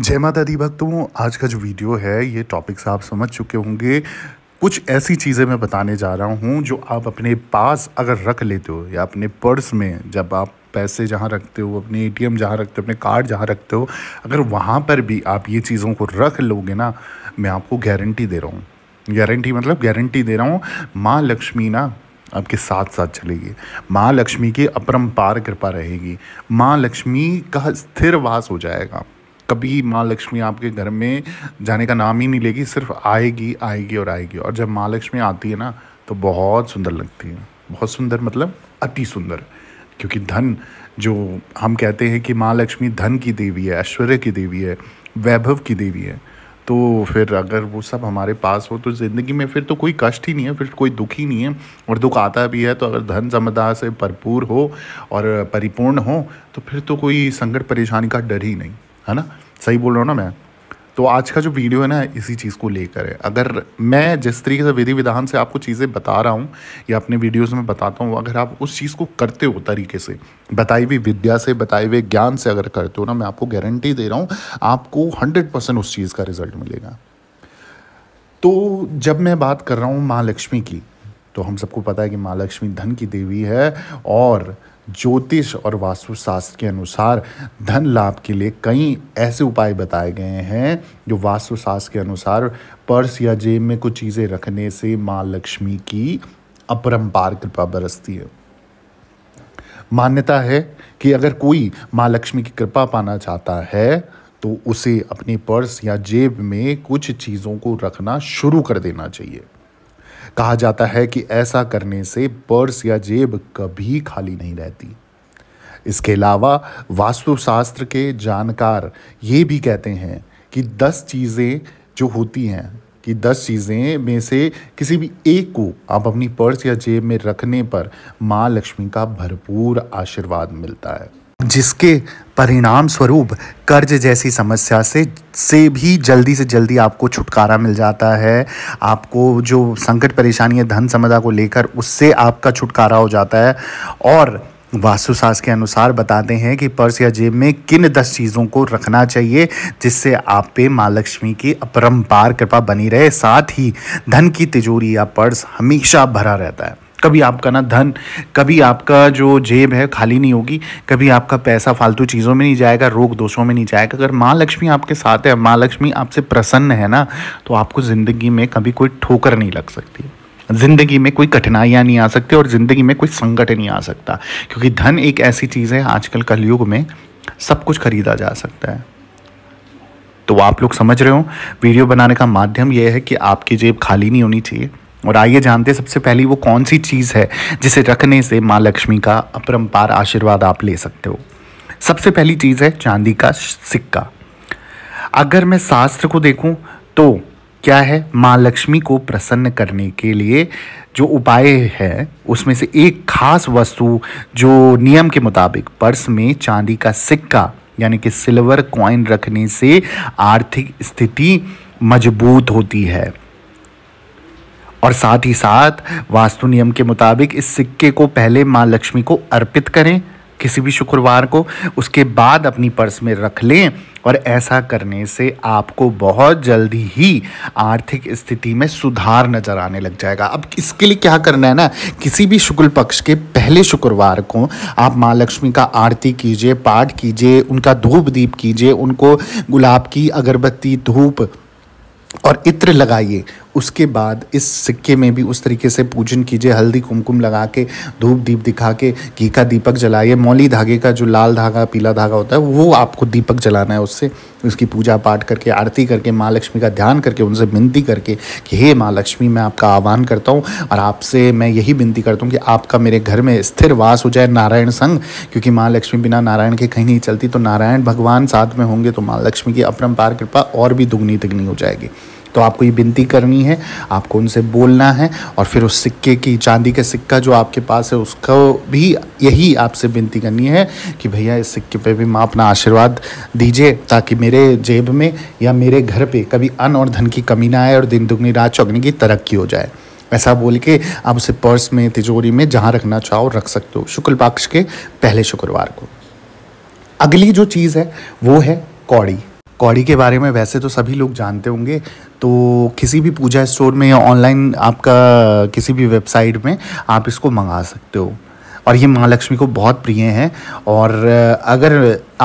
जय माता दी भक्तों तो आज का जो वीडियो है ये टॉपिक्स आप समझ चुके होंगे कुछ ऐसी चीज़ें मैं बताने जा रहा हूँ जो आप अपने पास अगर रख लेते हो या अपने पर्स में जब आप पैसे जहाँ रखते हो अपने एटीएम जहाँ रखते हो अपने कार्ड जहाँ रखते हो अगर वहाँ पर भी आप ये चीज़ों को रख लोगे ना मैं आपको गारंटी दे रहा हूँ गारंटी मतलब गारंटी दे रहा हूँ माँ लक्ष्मी ना आपके साथ साथ चलेगी माँ लक्ष्मी की अपरम्पार कृपा रहेगी माँ लक्ष्मी का स्थिर वास हो जाएगा कभी माँ लक्ष्मी आपके घर में जाने का नाम ही नहीं लेगी सिर्फ आएगी आएगी और आएगी और जब माँ लक्ष्मी आती है ना तो बहुत सुंदर लगती है बहुत सुंदर मतलब अति सुंदर क्योंकि धन जो हम कहते हैं कि माँ लक्ष्मी धन की देवी है ऐश्वर्य की देवी है वैभव की देवी है तो फिर अगर वो सब हमारे पास हो तो ज़िंदगी में फिर तो कोई कष्ट ही नहीं है फिर तो कोई दुख ही नहीं है और दुख आता भी है तो अगर धन समदा से भरपूर हो और परिपूर्ण हो तो फिर तो कोई संकट परेशानी का डर ही नहीं है ना सही बोल रहा हूँ ना मैं तो आज का जो वीडियो है ना इसी चीज़ को लेकर है अगर मैं जिस तरीके से विधि विधान से आपको चीज़ें बता रहा हूँ या अपने वीडियोस में बताता हूँ अगर आप उस चीज़ को करते हो तरीके से बताई हुई विद्या से बताए हुए ज्ञान से अगर करते हो ना मैं आपको गारंटी दे रहा हूँ आपको हंड्रेड परसेंट उस चीज़ का रिजल्ट मिलेगा तो जब मैं बात कर रहा हूँ माँ लक्ष्मी की तो हम सबको पता है कि माँ लक्ष्मी धन की देवी है और ज्योतिष और वास्तुशास्त्र के अनुसार धन लाभ के लिए कई ऐसे उपाय बताए गए हैं जो वास्तुशास्त्र के अनुसार पर्स या जेब में कुछ चीज़ें रखने से माँ लक्ष्मी की अपरम्पार कृपा बरसती है मान्यता है कि अगर कोई माँ लक्ष्मी की कृपा पाना चाहता है तो उसे अपने पर्स या जेब में कुछ चीज़ों को रखना शुरू कर देना चाहिए कहा जाता है कि ऐसा करने से पर्स या जेब कभी खाली नहीं रहती इसके अलावा वास्तुशास्त्र के जानकार ये भी कहते हैं कि दस चीज़ें जो होती हैं कि दस चीज़ें में से किसी भी एक को आप अपनी पर्स या जेब में रखने पर माँ लक्ष्मी का भरपूर आशीर्वाद मिलता है जिसके परिणाम स्वरूप कर्ज जैसी समस्या से से भी जल्दी से जल्दी आपको छुटकारा मिल जाता है आपको जो संकट परेशानी है धन समदा को लेकर उससे आपका छुटकारा हो जाता है और वास्तुशास के अनुसार बताते हैं कि पर्स या जेब में किन दस चीज़ों को रखना चाहिए जिससे आप पे माँ लक्ष्मी की अपरम्पार कृपा बनी रहे साथ ही धन की तिजोरी या पर्स हमेशा भरा रहता है कभी आपका ना धन कभी आपका जो जेब है खाली नहीं होगी कभी आपका पैसा फालतू चीज़ों में नहीं जाएगा रोग दोषों में नहीं जाएगा अगर माँ लक्ष्मी आपके साथ है माँ लक्ष्मी आपसे प्रसन्न है ना तो आपको ज़िंदगी में कभी कोई ठोकर नहीं लग सकती ज़िंदगी में कोई कठिनाइयाँ नहीं आ सकती और ज़िंदगी में कोई संकट नहीं आ सकता क्योंकि धन एक ऐसी चीज़ है आजकल कलयुग में सब कुछ खरीदा जा सकता है तो आप लोग समझ रहे हो वीडियो बनाने का माध्यम यह है कि आपकी जेब खाली नहीं होनी चाहिए और आइए जानते सबसे पहली वो कौन सी चीज़ है जिसे रखने से माँ लक्ष्मी का अपरम्पार आशीर्वाद आप ले सकते हो सबसे पहली चीज़ है चांदी का सिक्का अगर मैं शास्त्र को देखूं तो क्या है माँ लक्ष्मी को प्रसन्न करने के लिए जो उपाय है उसमें से एक खास वस्तु जो नियम के मुताबिक पर्स में चांदी का सिक्का यानी कि सिल्वर कॉइन रखने से आर्थिक स्थिति मजबूत होती है और साथ ही साथ वास्तु नियम के मुताबिक इस सिक्के को पहले माँ लक्ष्मी को अर्पित करें किसी भी शुक्रवार को उसके बाद अपनी पर्स में रख लें और ऐसा करने से आपको बहुत जल्दी ही आर्थिक स्थिति में सुधार नज़र आने लग जाएगा अब इसके लिए क्या करना है ना किसी भी शुक्ल पक्ष के पहले शुक्रवार को आप माँ लक्ष्मी का आरती कीजिए पाठ कीजिए उनका धूप दीप कीजिए उनको गुलाब की अगरबत्ती धूप और इत्र लगाइए उसके बाद इस सिक्के में भी उस तरीके से पूजन कीजिए हल्दी कुमकुम लगा के धूप दीप दिखा के घी का दीपक जलाइए मौली धागे का जो लाल धागा पीला धागा होता है वो आपको दीपक जलाना है उससे उसकी पूजा पाठ करके आरती करके माँ लक्ष्मी का ध्यान करके उनसे विनती करके कि हे माँ लक्ष्मी मैं आपका आह्वान करता हूँ और आपसे मैं यही विनती करता हूँ कि आपका मेरे घर में स्थिर वास हो जाए नारायण संग क्योंकि माँ लक्ष्मी बिना नारायण के कहीं नहीं चलती तो नारायण भगवान साथ में होंगे तो माँ लक्ष्मी की अपरम्पार कृपा और भी दुगनी तिगनी हो जाएगी तो आपको ये विनती करनी है आपको उनसे बोलना है और फिर उस सिक्के की चांदी का सिक्का जो आपके पास है उसको भी यही आपसे विनती करनी है कि भैया इस सिक्के पे भी माँ अपना आशीर्वाद दीजिए ताकि मेरे जेब में या मेरे घर पे कभी अन्न और धन की कमी ना आए और दिन दुगनी रात चौगनी की तरक्की हो जाए ऐसा बोल के आप उसे पर्स में तिजोरी में जहाँ रखना चाहो रख सकते हो शुक्ल पक्ष के पहले शुक्रवार को अगली जो चीज़ है वो है कौड़ी कौड़ी के बारे में वैसे तो सभी लोग जानते होंगे तो किसी भी पूजा स्टोर में या ऑनलाइन आपका किसी भी वेबसाइट में आप इसको मंगा सकते हो और ये माँ लक्ष्मी को बहुत प्रिय हैं और अगर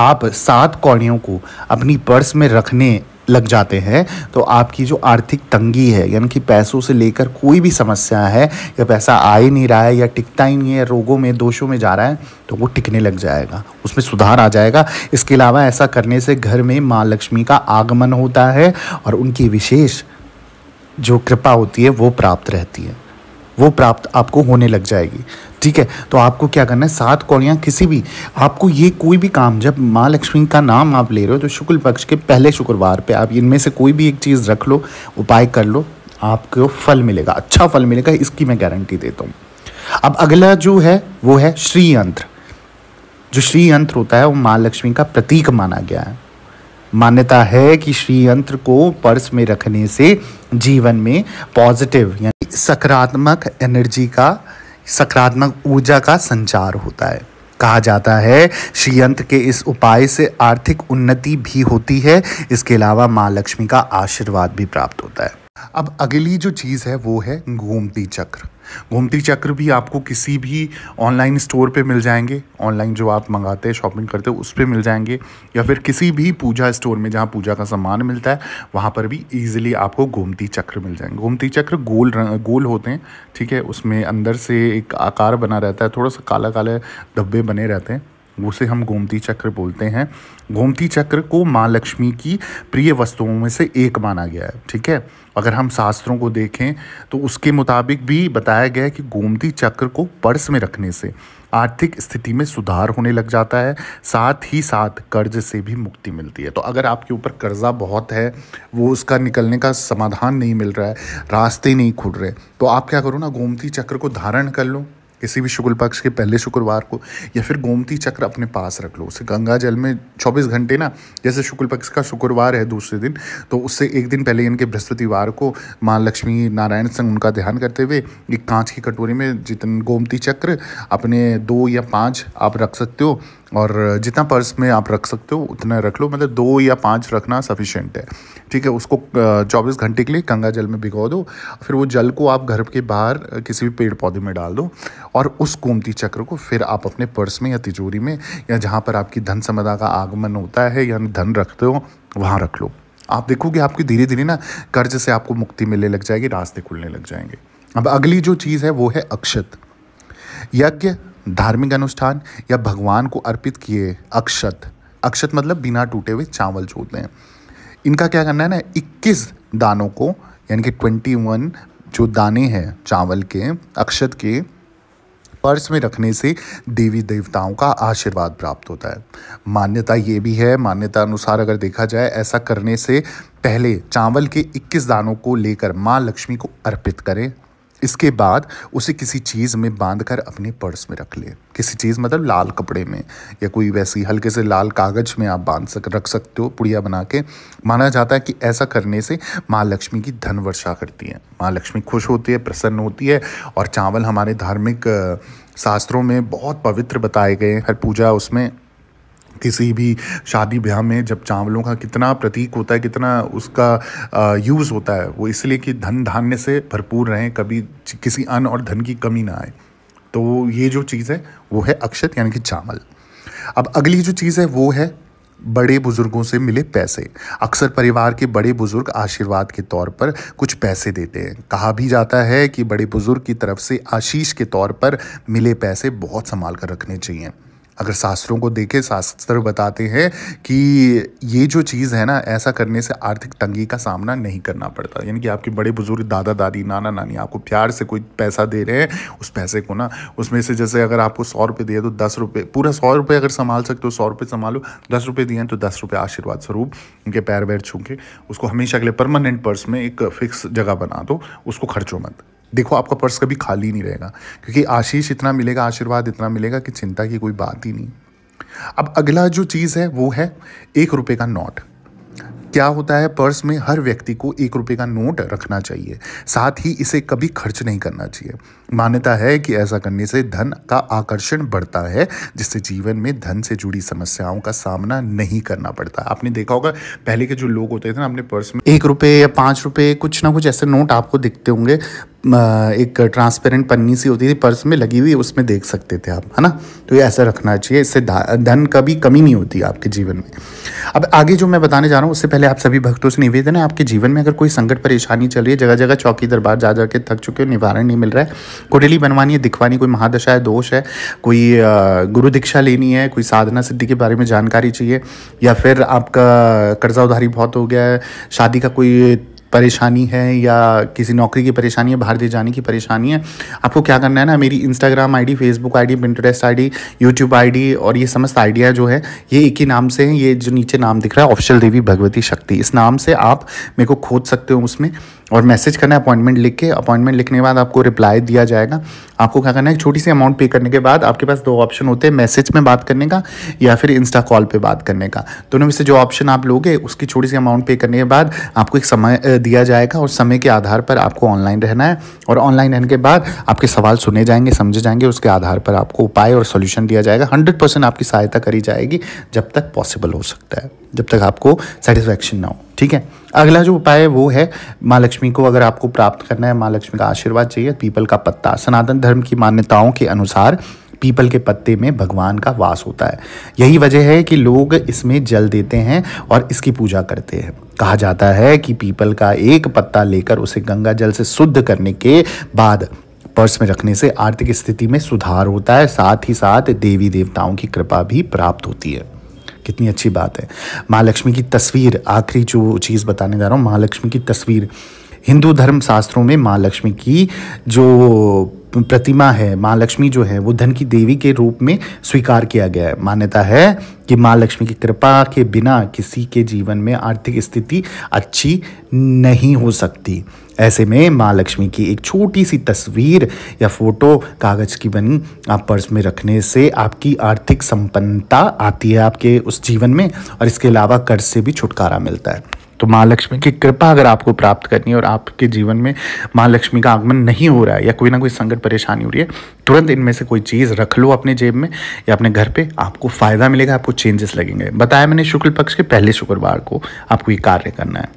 आप सात कौड़ियों को अपनी पर्स में रखने लग जाते हैं तो आपकी जो आर्थिक तंगी है यानी कि पैसों से लेकर कोई भी समस्या है या पैसा आ ही नहीं रहा है या टिकता ही नहीं है रोगों में दोषों में जा रहा है तो वो टिकने लग जाएगा उसमें सुधार आ जाएगा इसके अलावा ऐसा करने से घर में माँ लक्ष्मी का आगमन होता है और उनकी विशेष जो कृपा होती है वो प्राप्त रहती है वो प्राप्त आपको होने लग जाएगी ठीक है तो आपको क्या करना है सात कौड़ियाँ किसी भी आपको ये कोई भी काम जब माँ लक्ष्मी का नाम आप ले रहे हो तो शुक्ल पक्ष के पहले शुक्रवार पे आप इनमें से कोई भी एक चीज़ रख लो उपाय कर लो आपको फल मिलेगा अच्छा फल मिलेगा इसकी मैं गारंटी देता हूँ अब अगला जो है वो है श्री यंत्र जो श्री यंत्र होता है वो माँ लक्ष्मी का प्रतीक माना गया है मान्यता है कि श्री यंत्र को पर्स में रखने से जीवन में पॉजिटिव सकारात्मक एनर्जी का सकारात्मक ऊर्जा का संचार होता है कहा जाता है श्रीयंत्र के इस उपाय से आर्थिक उन्नति भी होती है इसके अलावा माँ लक्ष्मी का आशीर्वाद भी प्राप्त होता है अब अगली जो चीज़ है वो है गोमती चक्र गोमती चक्र भी आपको किसी भी ऑनलाइन स्टोर पे मिल जाएंगे ऑनलाइन जो आप मंगाते हैं शॉपिंग करते हैं उस पर मिल जाएंगे या फिर किसी भी पूजा स्टोर में जहाँ पूजा का सामान मिलता है वहाँ पर भी ईजिली आपको गोमती चक्र मिल जाएंगे गोमती चक्र गोल रंग गोल होते हैं ठीक है उसमें अंदर से एक आकार बना रहता है थोड़ा सा काला काले धब्बे बने रहते हैं उसे हम गोमती चक्र बोलते हैं गोमती चक्र को माँ लक्ष्मी की प्रिय वस्तुओं में से एक माना गया है ठीक है अगर हम शास्त्रों को देखें तो उसके मुताबिक भी बताया गया है कि गोमती चक्र को पर्स में रखने से आर्थिक स्थिति में सुधार होने लग जाता है साथ ही साथ कर्ज से भी मुक्ति मिलती है तो अगर आपके ऊपर कर्जा बहुत है वो उसका निकलने का समाधान नहीं मिल रहा है रास्ते नहीं खुल रहे तो आप क्या करो ना गोमती चक्र को धारण कर लो किसी भी शुक्ल पक्ष के पहले शुक्रवार को या फिर गोमती चक्र अपने पास रख लो उसे गंगा जल में 24 घंटे ना जैसे शुक्ल पक्ष का शुक्रवार है दूसरे दिन तो उससे एक दिन पहले इनके बृहस्पतिवार को माँ लक्ष्मी नारायण संग उनका ध्यान करते हुए एक कांच की कटोरी में जितने गोमती चक्र अपने दो या पाँच आप रख सकते हो और जितना पर्स में आप रख सकते हो उतना रख लो मतलब दो या पाँच रखना सफिशेंट है ठीक है उसको चौबीस घंटे के लिए गंगा जल में भिगो दो फिर वो जल को आप घर के बाहर किसी भी पेड़ पौधे में डाल दो और उस गोमती चक्र को फिर आप अपने पर्स में या तिजोरी में या जहाँ पर आपकी धन समदा का आगमन होता है या धन रखते हो वहाँ रख लो आप देखोगे आपकी धीरे धीरे ना कर्ज से आपको मुक्ति मिलने लग जाएगी रास्ते खुलने लग जाएंगे अब अगली जो चीज़ है वो है अक्षत यज्ञ धार्मिक अनुष्ठान या भगवान को अर्पित किए अक्षत अक्षत मतलब बिना टूटे हुए चावल चूते हैं इनका क्या करना है ना इक्कीस दानों को यानी कि ट्वेंटी वन जो दाने हैं चावल के अक्षत के पर्स में रखने से देवी देवताओं का आशीर्वाद प्राप्त होता है मान्यता ये भी है मान्यता अनुसार अगर देखा जाए ऐसा करने से पहले चावल के 21 दानों को लेकर माँ लक्ष्मी को अर्पित करें इसके बाद उसे किसी चीज़ में बांध कर अपने पर्स में रख ले किसी चीज़ मतलब लाल कपड़े में या कोई वैसी हल्के से लाल कागज में आप बांध सक रख सकते हो पुड़िया बना के माना जाता है कि ऐसा करने से माँ लक्ष्मी की धन वर्षा करती है माँ लक्ष्मी खुश होती है प्रसन्न होती है और चावल हमारे धार्मिक शास्त्रों में बहुत पवित्र बताए गए हर पूजा उसमें किसी भी शादी ब्याह में जब चावलों का कितना प्रतीक होता है कितना उसका यूज़ होता है वो इसलिए कि धन धान्य से भरपूर रहें कभी किसी अन्न और धन की कमी ना आए तो ये जो चीज़ है वो है अक्षत यानी कि चावल अब अगली जो चीज़ है वो है बड़े बुजुर्गों से मिले पैसे अक्सर परिवार के बड़े बुजुर्ग आशीर्वाद के तौर पर कुछ पैसे देते हैं कहा भी जाता है कि बड़े बुजुर्ग की तरफ से आशीष के तौर पर मिले पैसे बहुत संभाल कर रखने चाहिए अगर शास्त्रों को देखें शास्त्र बताते हैं कि ये जो चीज़ है ना ऐसा करने से आर्थिक तंगी का सामना नहीं करना पड़ता यानी कि आपके बड़े बुजुर्ग दादा दादी नाना नानी आपको प्यार से कोई पैसा दे रहे हैं उस पैसे को ना उसमें से जैसे अगर आपको सौ रुपये दिए तो दस रुपये पूरा सौ रुपये अगर संभाल सकते हो सौ रुपये संभालो दस रुपये दिए तो दस रुपये आशीर्वाद स्वरूप उनके पैर वैर छूँ के उसको हमेशा के लिए परमानेंट पर्स में एक फिक्स जगह बना दो उसको खर्चो मत देखो आपका पर्स कभी खाली नहीं रहेगा क्योंकि आशीष इतना मिलेगा आशीर्वाद इतना मिलेगा कि चिंता की कोई बात ही नहीं अब अगला जो चीज़ है वो है एक रुपए का नोट क्या होता है पर्स में हर व्यक्ति को एक रुपए का नोट रखना चाहिए साथ ही इसे कभी खर्च नहीं करना चाहिए मान्यता है कि ऐसा करने से धन का आकर्षण बढ़ता है जिससे जीवन में धन से जुड़ी समस्याओं का सामना नहीं करना पड़ता आपने देखा होगा पहले के जो लोग होते थे ना अपने पर्स में एक रुपये या पाँच रुपये कुछ ना कुछ ऐसे नोट आपको दिखते होंगे एक ट्रांसपेरेंट पन्नी सी होती थी पर्स में लगी हुई उसमें देख सकते थे आप है ना तो ये ऐसा रखना चाहिए इससे धन का भी कमी नहीं होती आपके जीवन में अब आगे जो मैं बताने जा रहा हूँ उससे पहले आप सभी भक्तों से निवेदन है आपके जीवन में अगर कोई संकट परेशानी चल रही है जगह जगह चौकी दरबार जा जा के थक चुके हो निवारण नहीं मिल रहा है कुंडली बनवानी है दिखवानी कोई महादशा है दोष है कोई गुरु दीक्षा लेनी है कोई साधना सिद्धि के बारे में जानकारी चाहिए या फिर आपका कर्जा उधारी बहुत हो गया है शादी का कोई परेशानी है या किसी नौकरी की परेशानी है बाहर दे जाने की परेशानी है आपको क्या करना है ना मेरी Instagram ID Facebook ID Pinterest ID YouTube ID और ये समस्त आइडिया जो है ये एक ही नाम से है ये जो नीचे नाम दिख रहा है ऑफिशियल देवी भगवती शक्ति इस नाम से आप मेरे को खोज सकते हो उसमें और मैसेज करना है अपॉइंटमेंट लिख के अपॉइंटमेंट लिखने के बाद आपको रिप्लाई दिया जाएगा आपको क्या करना है छोटी सी अमाउंट पे करने के बाद आपके पास दो ऑप्शन होते हैं मैसेज में बात करने का या फिर इंस्टा कॉल पे बात करने का दोनों में से जो ऑप्शन आप लोगे उसकी छोटी सी अमाउंट पे करने के बाद आपको एक समय दिया जाएगा और समय के आधार पर आपको ऑनलाइन रहना है और ऑनलाइन रहने के बाद आपके सवाल सुने जाएंगे समझे जाएंगे उसके आधार पर आपको उपाय और सोल्यूशन दिया जाएगा हंड्रेड आपकी सहायता करी जाएगी जब तक पॉसिबल हो सकता है जब तक आपको सेटिस्फैक्शन ना हो ठीक है अगला जो उपाय है वो है माँ लक्ष्मी को अगर आपको प्राप्त करना है माँ लक्ष्मी का आशीर्वाद चाहिए पीपल का पत्ता सनातन धर्म की मान्यताओं के अनुसार पीपल के पत्ते में भगवान का वास होता है यही वजह है कि लोग इसमें जल देते हैं और इसकी पूजा करते हैं कहा जाता है कि पीपल का एक पत्ता लेकर उसे गंगा जल से शुद्ध करने के बाद पर्स में रखने से आर्थिक स्थिति में सुधार होता है साथ ही साथ देवी देवताओं की कृपा भी प्राप्त होती है कितनी अच्छी बात है महालक्ष्मी की तस्वीर आखिरी जो चीज़ बताने जा रहा हूँ महालक्ष्मी की तस्वीर हिंदू धर्म शास्त्रों में माँ लक्ष्मी की जो प्रतिमा है माँ लक्ष्मी जो है वो धन की देवी के रूप में स्वीकार किया गया है मान्यता है कि माँ लक्ष्मी की कृपा के बिना किसी के जीवन में आर्थिक स्थिति अच्छी नहीं हो सकती ऐसे में माँ लक्ष्मी की एक छोटी सी तस्वीर या फोटो कागज़ की बनी आप पर्स में रखने से आपकी आर्थिक संपन्नता आती है आपके उस जीवन में और इसके अलावा कर्ज से भी छुटकारा मिलता है तो माँ लक्ष्मी की कृपा अगर आपको प्राप्त करनी है और आपके जीवन में माँ लक्ष्मी का आगमन नहीं हो रहा है या कोई ना कोई संकट परेशानी हो रही है तुरंत इनमें से कोई चीज़ रख लो अपने जेब में या अपने घर पे आपको फ़ायदा मिलेगा आपको चेंजेस लगेंगे बताया मैंने शुक्ल पक्ष के पहले शुक्रवार को आपको ये कार्य करना है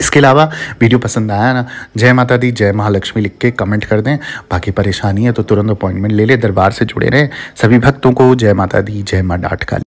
इसके अलावा वीडियो पसंद आया ना जय माता दी जय महालक्ष्मी लिख के कमेंट कर दें बाकी परेशानी है तो तुरंत अपॉइंटमेंट ले ले दरबार से जुड़े रहें सभी भक्तों को जय माता दी जय माँ डाट का